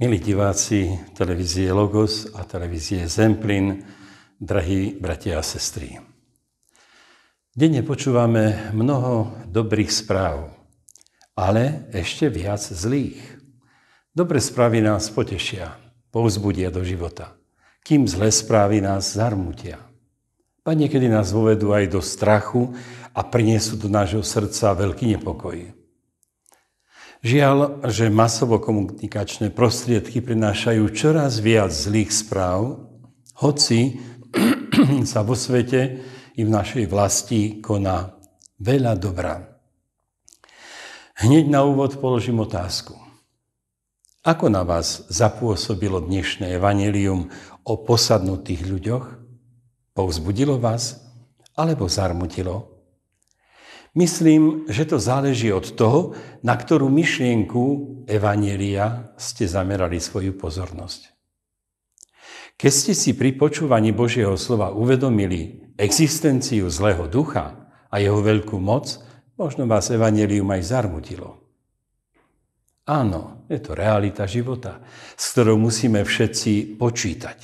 Milí diváci televízie Logos a televízie Zemplín, drahí bratia a sestry. Denne počúvame mnoho dobrých správ, ale ešte viac zlých. Dobré správy nás potešia, povzbudia do života, kým zlé správy nás zarmutia. A niekedy nás uvedú aj do strachu a prinesú do nášho srdca veľký nepokoj. Žiaľ, že masovo-komunikačné prostriedky prinášajú čoraz viac zlých správ, hoci sa vo svete i v našej vlasti koná veľa dobrá. Hneď na úvod položím otázku. Ako na vás zapôsobilo dnešné evanelium o posadnutých ľuďoch? Povzbudilo vás alebo zarmutilo? Myslím, že to záleží od toho, na ktorú myšlienku Evanielia ste zamerali svoju pozornosť. Keď ste si pri počúvaní Božieho slova uvedomili existenciu zlého ducha a jeho veľkú moc, možno vás Evangelium aj zarmutilo. Áno, je to realita života, s ktorou musíme všetci počítať.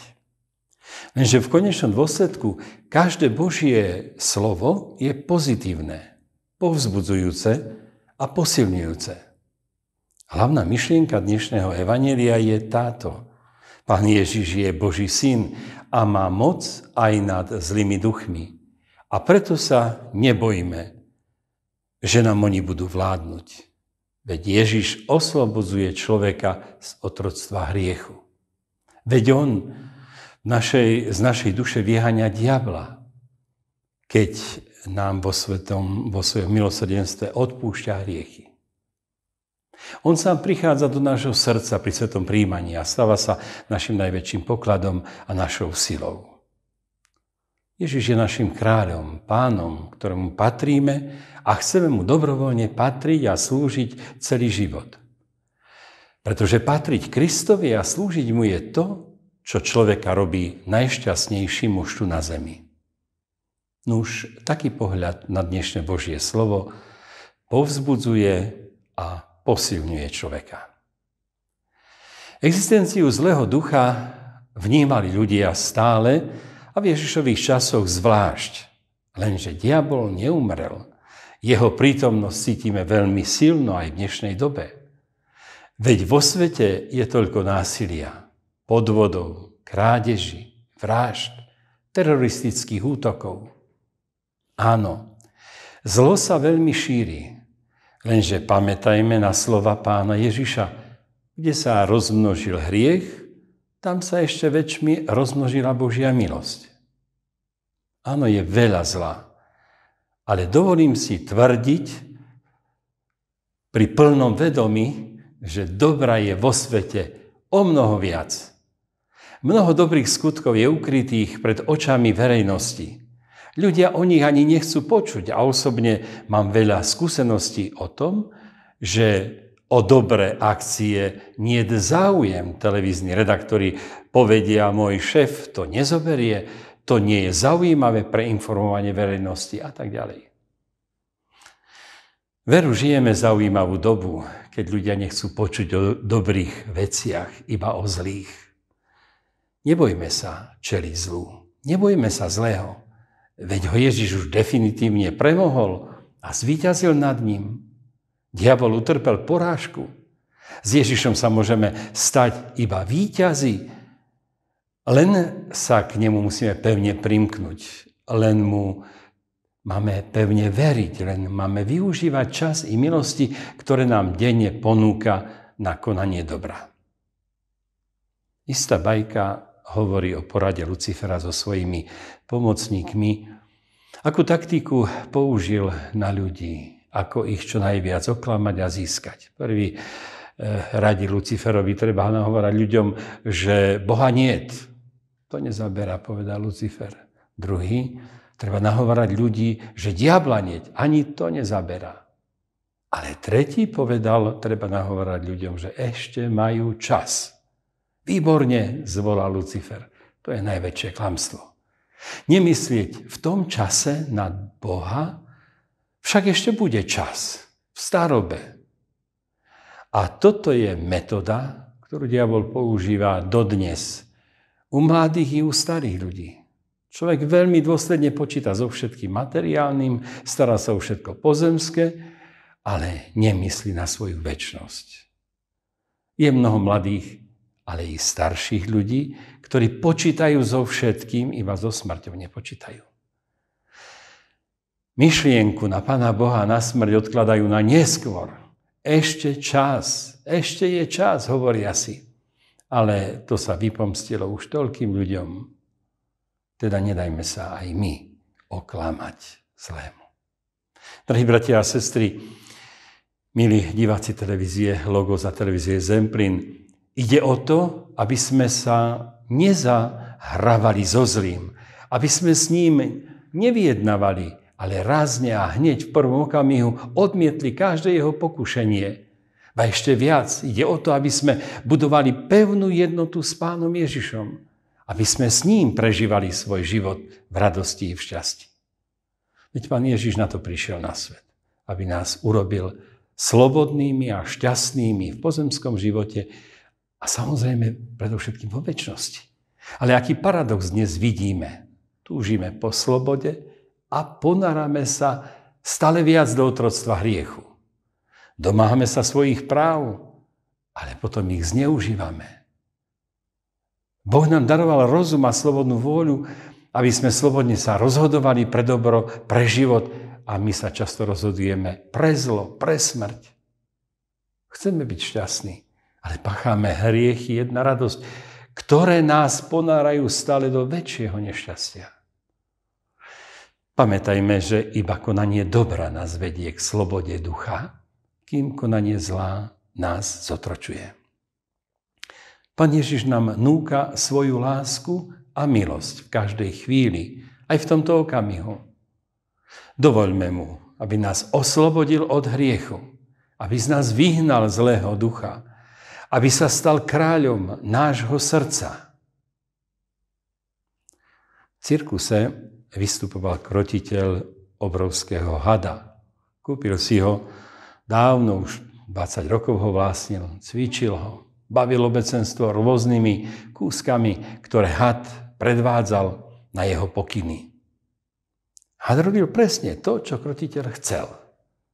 Lenže v konečnom dôsledku každé Božie slovo je pozitívne, povzbudzujúce a posilňujúce. Hlavná myšlienka dnešného Evanielia je táto. Pán Ježiš je Boží syn a má moc aj nad zlými duchmi. A preto sa nebojíme, že nám oni budú vládnuť. Veď Ježiš oslobozuje človeka z otroctva hriechu. Veď on našej, z našej duše vyháňa diabla. Keď nám vo, svetom, vo svojom milosrdenstve odpúšťa hriechy. On sám prichádza do nášho srdca pri svetom príjmaní a stáva sa našim najväčším pokladom a našou silou. Ježiš je našim kráľom, pánom, ktorému patríme a chceme mu dobrovoľne patriť a slúžiť celý život. Pretože patriť Kristovi a slúžiť mu je to, čo človeka robí najšťastnejším už tu na zemi. No už taký pohľad na dnešné Božie slovo povzbudzuje a posilňuje človeka. Existenciu zlého ducha vnímali ľudia stále a v Ježišových časoch zvlášť. Lenže diabol neumrel. Jeho prítomnosť cítime veľmi silno aj v dnešnej dobe. Veď vo svete je toľko násilia, podvodov, krádeží, vražd, teroristických útokov – Áno, zlo sa veľmi šíri, lenže pamätajme na slova pána Ježiša, kde sa rozmnožil hriech, tam sa ešte väčšmi rozmnožila Božia milosť. Áno, je veľa zla, ale dovolím si tvrdiť pri plnom vedomí, že dobra je vo svete o mnoho viac. Mnoho dobrých skutkov je ukrytých pred očami verejnosti. Ľudia o nich ani nechcú počuť. A osobne mám veľa skúseností o tom, že o dobré akcie nie je záujem. Televízni redaktori povedia, môj šéf to nezoberie, to nie je zaujímavé pre informovanie verejnosti a tak ďalej. Veru žijeme zaujímavú dobu, keď ľudia nechcú počuť o dobrých veciach, iba o zlých. Nebojme sa čeliť zlu. Nebojme sa zlého. Veď ho Ježiš už definitívne premohol a zvíťazil nad ním. Diabol utrpel porážku. S Ježišom sa môžeme stať iba výťazí. len sa k nemu musíme pevne primknúť, len mu máme pevne veriť, len máme využívať čas i milosti, ktoré nám denne ponúka na konanie dobra. Istá bajka hovorí o porade Lucifera so svojimi pomocníkmi, akú taktiku použil na ľudí, ako ich čo najviac oklamať a získať. Prvý eh, radi Luciferovi treba nahovorať ľuďom, že Boha niet. To nezabera, povedal Lucifer. Druhý, treba nahovorať ľudí, že diabla nieť. Ani to nezabera. Ale tretí povedal, treba nahovorať ľuďom, že ešte majú čas. Výborne, zvolal Lucifer. To je najväčšie klamstvo. Nemyslieť v tom čase na Boha, však ešte bude čas v starobe. A toto je metoda, ktorú diabol používa dodnes u mladých i u starých ľudí. Človek veľmi dôsledne počíta so všetkým materiálnym, stará sa o všetko pozemské, ale nemyslí na svoju väčnosť. Je mnoho mladých, ale i starších ľudí, ktorí počítajú so všetkým, iba so smrťou nepočítajú. Myšlienku na Pána Boha na smrť odkladajú na neskôr. Ešte čas, ešte je čas, hovoria si. Ale to sa vypomstilo už toľkým ľuďom. Teda nedajme sa aj my oklamať zlému. Drahí bratia a sestry, milí diváci televízie logo a televízie Zemplín, Ide o to, aby sme sa nezahrávali so zlým, aby sme s ním nevyjednavali, ale rázne a hneď v prvom okamihu odmietli každé jeho pokušenie. A ešte viac, ide o to, aby sme budovali pevnú jednotu s pánom Ježišom, aby sme s ním prežívali svoj život v radosti i v šťastí. Veď pán Ježiš na to prišiel na svet, aby nás urobil slobodnými a šťastnými v pozemskom živote, a samozrejme, predovšetkým vo väčšnosti. Ale aký paradox dnes vidíme? Túžime po slobode a ponaráme sa stále viac do otroctva hriechu. Domáhame sa svojich práv, ale potom ich zneužívame. Boh nám daroval rozum a slobodnú vôľu, aby sme slobodne sa rozhodovali pre dobro, pre život a my sa často rozhodujeme pre zlo, pre smrť. Chceme byť šťastní, ale pacháme hriechy, jedna radosť, ktoré nás ponárajú stále do väčšieho nešťastia. Pamätajme, že iba konanie dobra nás vedie k slobode ducha, kým konanie zlá nás zotročuje. Pán Ježiš nám núka svoju lásku a milosť v každej chvíli, aj v tomto okamihu. Dovoľme mu, aby nás oslobodil od hriechu, aby z nás vyhnal zlého ducha, aby sa stal kráľom nášho srdca. V cirkuse vystupoval krotiteľ obrovského hada. Kúpil si ho dávno, už 20 rokov ho vlastnil, cvičil ho, bavil obecenstvo rôznymi kúskami, ktoré had predvádzal na jeho pokyny. Had robil presne to, čo krotiteľ chcel –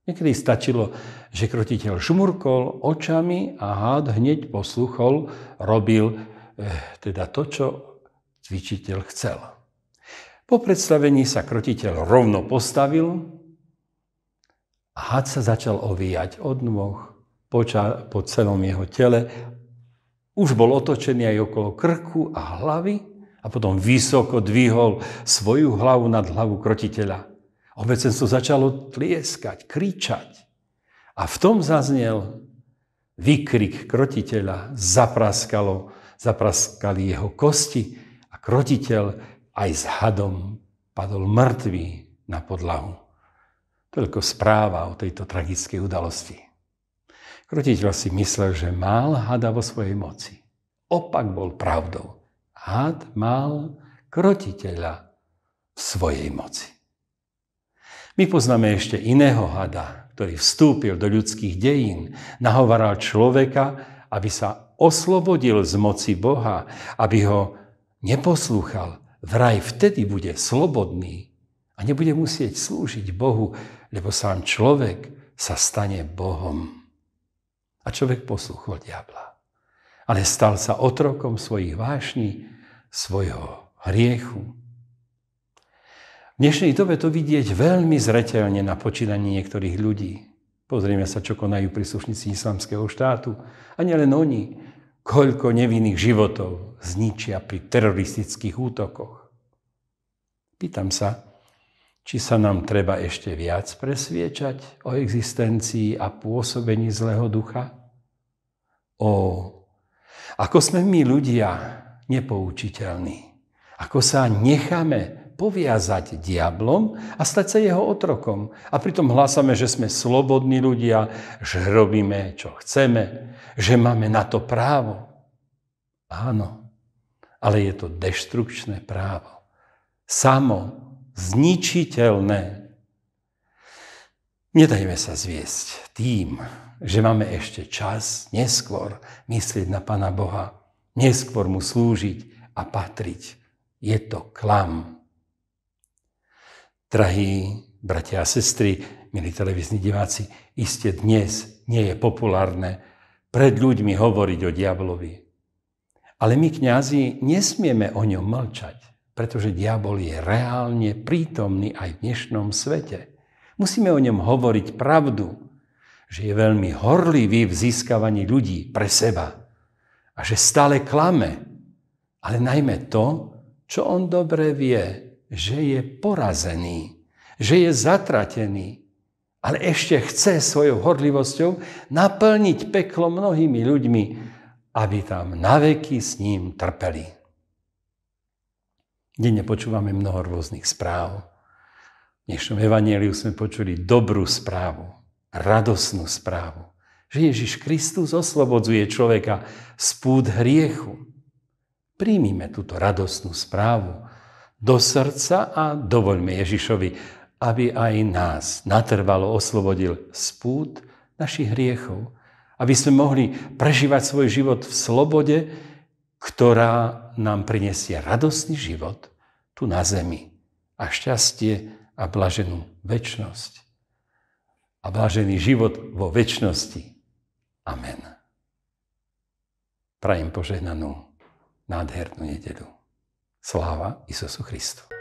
Niekedy stačilo, že krotiteľ šmurkol očami a hád hneď posluchol, robil eh, teda to, čo cvičiteľ chcel. Po predstavení sa krotiteľ rovno postavil a hád sa začal ovíjať od nôh poča- po celom jeho tele. Už bol otočený aj okolo krku a hlavy a potom vysoko dvihol svoju hlavu nad hlavu krotiteľa. Obecenstvo začalo tlieskať, kričať. A v tom zaznel výkrik krotiteľa, zapraskalo, zapraskali jeho kosti a krotiteľ aj s hadom padol mŕtvý na podlahu. Toľko správa o tejto tragickej udalosti. Krotiteľ si myslel, že mal hada vo svojej moci. Opak bol pravdou. Had mal krotiteľa v svojej moci. My poznáme ešte iného hada, ktorý vstúpil do ľudských dejín, nahovaral človeka, aby sa oslobodil z moci Boha, aby ho neposlúchal. Vraj vtedy bude slobodný a nebude musieť slúžiť Bohu, lebo sám človek sa stane Bohom. A človek poslúchol diabla, ale stal sa otrokom svojich vášní, svojho hriechu, v dnešnej dobe to vidieť veľmi zretelne na počínaní niektorých ľudí. Pozrieme sa, čo konajú príslušníci islamského štátu. A nielen oni, koľko nevinných životov zničia pri teroristických útokoch. Pýtam sa, či sa nám treba ešte viac presviečať o existencii a pôsobení zlého ducha? O, ako sme my ľudia nepoučiteľní, ako sa necháme poviazať diablom a stať sa jeho otrokom. A pritom hlásame, že sme slobodní ľudia, že robíme, čo chceme, že máme na to právo. Áno, ale je to deštrukčné právo. Samo, zničiteľné. Nedajme sa zviesť tým, že máme ešte čas neskôr myslieť na Pana Boha, neskôr mu slúžiť a patriť. Je to klam. Drahí bratia a sestry, milí televizní diváci, iste dnes nie je populárne pred ľuďmi hovoriť o diablovi. Ale my, kňazi, nesmieme o ňom mlčať, pretože diabol je reálne prítomný aj v dnešnom svete. Musíme o ňom hovoriť pravdu, že je veľmi horlivý v získavaní ľudí pre seba a že stále klame, ale najmä to, čo on dobre vie, že je porazený, že je zatratený, ale ešte chce svojou horlivosťou naplniť peklo mnohými ľuďmi, aby tam naveky s ním trpeli. Denne počúvame mnoho rôznych správ. V dnešnom evanieliu sme počuli dobrú správu, radosnú správu, že Ježiš Kristus oslobodzuje človeka z púd hriechu. Príjmime túto radosnú správu, do srdca a dovoľme Ježišovi, aby aj nás natrvalo oslobodil spút našich hriechov, aby sme mohli prežívať svoj život v slobode, ktorá nám prinesie radostný život tu na zemi a šťastie a blaženú väčnosť a blažený život vo väčnosti. Amen. Prajem požehnanú nádhernú nedelu. Sláva Isusu Christu.